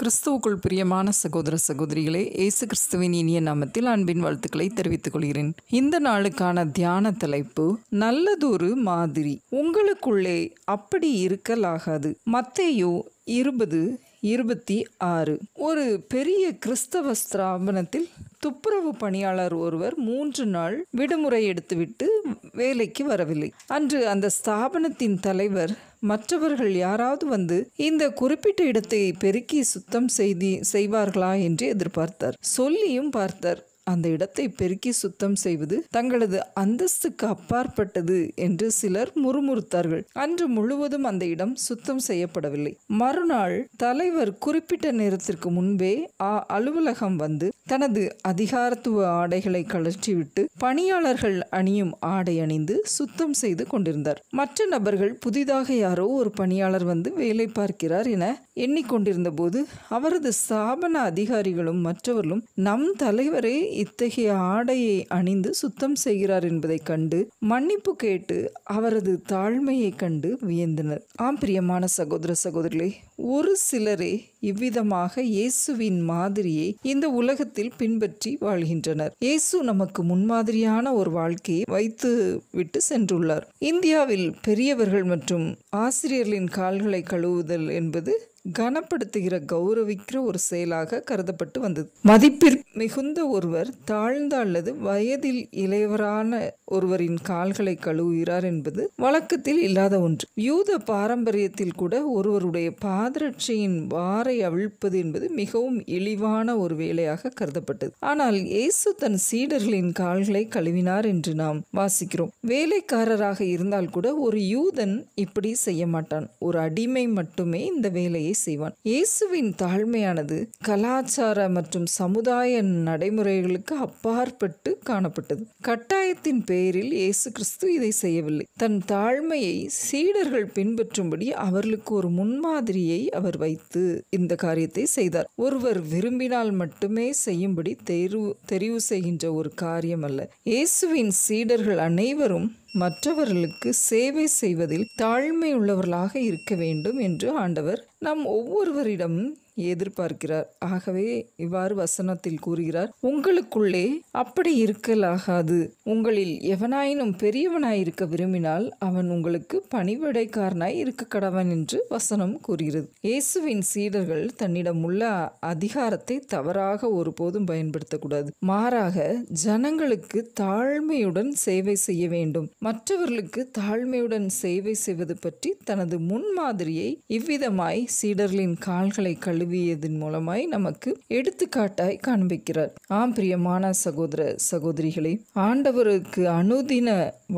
கிறிஸ்துவுக்குள் பிரியமான சகோதர சகோதரிகளே இயேசு கிறிஸ்துவின் இனிய நாமத்தில் அன்பின் வாழ்த்துக்களை தெரிவித்துக் கொள்கிறேன் இந்த நாளுக்கான தியான தலைப்பு நல்லதொரு மாதிரி உங்களுக்குள்ளே அப்படி இருக்கலாகாது மத்தையோ இருபது இருபத்தி ஆறு ஒரு பெரிய கிறிஸ்தவ ஸ்தாபனத்தில் துப்புரவு பணியாளர் ஒருவர் மூன்று நாள் விடுமுறை எடுத்துவிட்டு வேலைக்கு வரவில்லை அன்று அந்த ஸ்தாபனத்தின் தலைவர் மற்றவர்கள் யாராவது வந்து இந்த குறிப்பிட்ட இடத்தை பெருக்கி சுத்தம் செய்தி செய்வார்களா என்று எதிர்பார்த்தார் சொல்லியும் பார்த்தார் அந்த இடத்தை பெருக்கி சுத்தம் செய்வது தங்களது அந்தஸ்துக்கு அப்பாற்பட்டது என்று சிலர் முறுமுறுத்தார்கள் அன்று முழுவதும் அந்த இடம் சுத்தம் செய்யப்படவில்லை மறுநாள் தலைவர் குறிப்பிட்ட நேரத்திற்கு முன்பே ஆ அலுவலகம் வந்து தனது அதிகாரத்துவ ஆடைகளை கழற்றிவிட்டு பணியாளர்கள் அணியும் ஆடை அணிந்து சுத்தம் செய்து கொண்டிருந்தார் மற்ற நபர்கள் புதிதாக யாரோ ஒரு பணியாளர் வந்து வேலை பார்க்கிறார் என எண்ணிக்கொண்டிருந்த போது அவரது ஸ்தாபன அதிகாரிகளும் மற்றவர்களும் நம் தலைவரே இத்தகைய ஆடையை அணிந்து சுத்தம் செய்கிறார் என்பதை கண்டு மன்னிப்பு கேட்டு அவரது தாழ்மையை கண்டு வியந்தனர் ஆம் பிரியமான சகோதர சகோதரிகளே ஒரு சிலரே இவ்விதமாக இயேசுவின் மாதிரியை இந்த உலகத்தில் பின்பற்றி வாழ்கின்றனர் இயேசு நமக்கு முன்மாதிரியான ஒரு வாழ்க்கையை வைத்து விட்டு சென்றுள்ளார் இந்தியாவில் பெரியவர்கள் மற்றும் ஆசிரியர்களின் கால்களை கழுவுதல் என்பது கனப்படுத்துகிற கௌரவிக்கிற ஒரு செயலாக கருதப்பட்டு வந்தது மதிப்பில் மிகுந்த ஒருவர் தாழ்ந்த அல்லது வயதில் இளையவரான ஒருவரின் கால்களை கழுவுகிறார் என்பது வழக்கத்தில் இல்லாத ஒன்று யூத பாரம்பரியத்தில் கூட ஒருவருடைய பா மாதரட்சியின் வாரை அவிழ்ப்பது என்பது மிகவும் இழிவான ஒரு வேலையாக கருதப்பட்டது ஆனால் இயேசு தன் சீடர்களின் கால்களை கழுவினார் என்று நாம் வாசிக்கிறோம் வேலைக்காரராக இருந்தால் கூட ஒரு யூதன் இப்படி செய்ய மாட்டான் ஒரு அடிமை மட்டுமே இந்த வேலையை செய்வான் இயேசுவின் தாழ்மையானது கலாச்சார மற்றும் சமுதாய நடைமுறைகளுக்கு அப்பாற்பட்டு காணப்பட்டது கட்டாயத்தின் பெயரில் இயேசு கிறிஸ்து இதை செய்யவில்லை தன் தாழ்மையை சீடர்கள் பின்பற்றும்படி அவர்களுக்கு ஒரு முன்மாதிரியை தேரியை அவர் வைத்து இந்த காரியத்தை செய்தார் ஒருவர் விரும்பினால் மட்டுமே செய்யும்படி தெரிவு தெரிவு செய்கின்ற ஒரு காரியம் அல்ல இயேசுவின் சீடர்கள் அனைவரும் மற்றவர்களுக்கு சேவை செய்வதில் தாழ்மை உள்ளவர்களாக இருக்க வேண்டும் என்று ஆண்டவர் நம் ஒவ்வொருவரிடம் எதிர்பார்க்கிறார் ஆகவே இவ்வாறு வசனத்தில் கூறுகிறார் உங்களுக்குள்ளே அப்படி இருக்கலாகாது உங்களில் எவனாயினும் பெரியவனாய் இருக்க விரும்பினால் அவன் உங்களுக்கு பணிவிடைக்காரனாய் இருக்க கடவன் என்று வசனம் கூறுகிறது இயேசுவின் சீடர்கள் தன்னிடம் உள்ள அதிகாரத்தை தவறாக ஒருபோதும் பயன்படுத்தக்கூடாது மாறாக ஜனங்களுக்கு தாழ்மையுடன் சேவை செய்ய வேண்டும் மற்றவர்களுக்கு தாழ்மையுடன் சேவை செய்வது பற்றி தனது முன்மாதிரியை இவ்விதமாய் சீடர்களின் கால்களை கழுவியதன் மூலமாய் நமக்கு எடுத்துக்காட்டாய் காண்பிக்கிறார் ஆம் பிரியமான சகோதர சகோதரிகளே ஆண்டவருக்கு அனுதின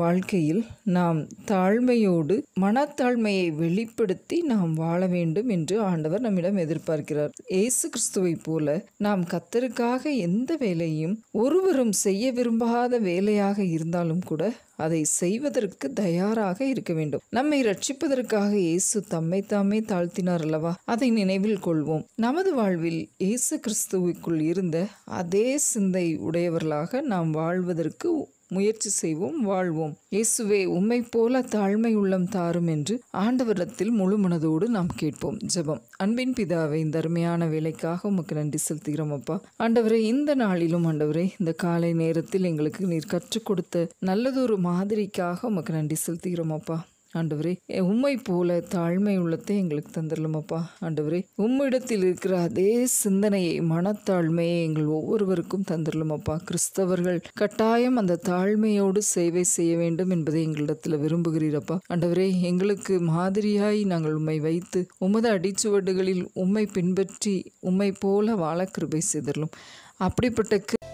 வாழ்க்கையில் நாம் தாழ்மையோடு மனத்தாழ்மையை வெளிப்படுத்தி நாம் வாழ வேண்டும் என்று ஆண்டவர் நம்மிடம் எதிர்பார்க்கிறார் இயேசு கிறிஸ்துவை போல நாம் கத்தருக்காக எந்த வேலையும் ஒருவரும் செய்ய விரும்பாத வேலையாக இருந்தாலும் கூட அதை செய்வதற்கு தயாராக இருக்க வேண்டும் நம்மை ரட்சிப்பதற்காக இயேசு தம்மை தாமே தாழ்த்தினார் அல்லவா அதை நினைவில் கொள்வோம் நமது வாழ்வில் இயேசு கிறிஸ்துவுக்குள் இருந்த அதே சிந்தை உடையவர்களாக நாம் வாழ்வதற்கு முயற்சி செய்வோம் வாழ்வோம் இயேசுவே உம்மை போல தாழ்மை உள்ளம் தாரும் என்று ஆண்டவரத்தில் முழு மனதோடு நாம் கேட்போம் ஜபம் அன்பின் பிதாவை இந்த அருமையான வேலைக்காக உமக்கு நன்றி செலுத்துகிறோம் அப்பா ஆண்டவரை இந்த நாளிலும் ஆண்டவரை இந்த காலை நேரத்தில் எங்களுக்கு நீர் கற்றுக் கொடுத்த நல்லதொரு மாதிரிக்காக உமக்கு நன்றி செலுத்துகிறோம் அப்பா ஆண்டவரே உண்மை போல தாழ்மை உள்ளத்தை எங்களுக்கு தந்துடலமாப்பா ஆண்டவரே உம்மிடத்தில் இருக்கிற அதே சிந்தனையை மனத்தாழ்மையை எங்கள் ஒவ்வொருவருக்கும் தந்துடலமாப்பா கிறிஸ்தவர்கள் கட்டாயம் அந்த தாழ்மையோடு சேவை செய்ய வேண்டும் என்பதை எங்களிடத்தில் விரும்புகிறீரப்பா ஆண்டவரே எங்களுக்கு மாதிரியாய் நாங்கள் உம்மை வைத்து உமது அடிச்சுவடுகளில் உம்மை பின்பற்றி உம்மை போல வாழ கிருபை செய்திடலாம் அப்படிப்பட்ட